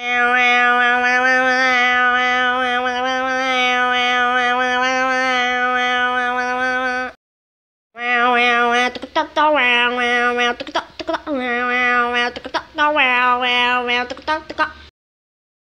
wow wow wow